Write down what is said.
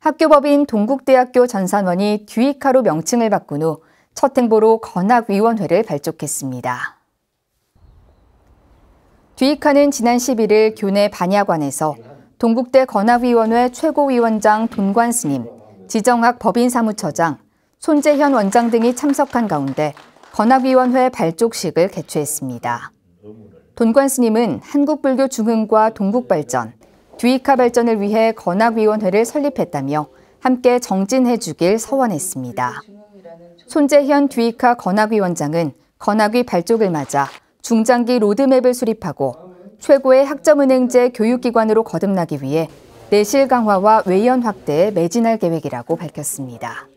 학교법인 동국대학교 전산원이 듀이카로 명칭을 바꾼 후 첫 행보로 건학위원회를 발족했습니다. 듀이카는 지난 11일 교내 반야관에서 동국대 건학위원회 최고위원장 돈관 스님, 지정학 법인사무처장, 손재현 원장 등이 참석한 가운데 건학위원회 발족식을 개최했습니다. 돈관 스님은 한국불교 중흥과 동국발전, 듀이카 발전을 위해 건학위원회를 설립했다며 함께 정진해주길 서원했습니다. 손재현 뒤이카 건학위원장은 건학위 발족을 맞아 중장기 로드맵을 수립하고 최고의 학점은행제 교육기관으로 거듭나기 위해 내실 강화와 외연 확대에 매진할 계획이라고 밝혔습니다.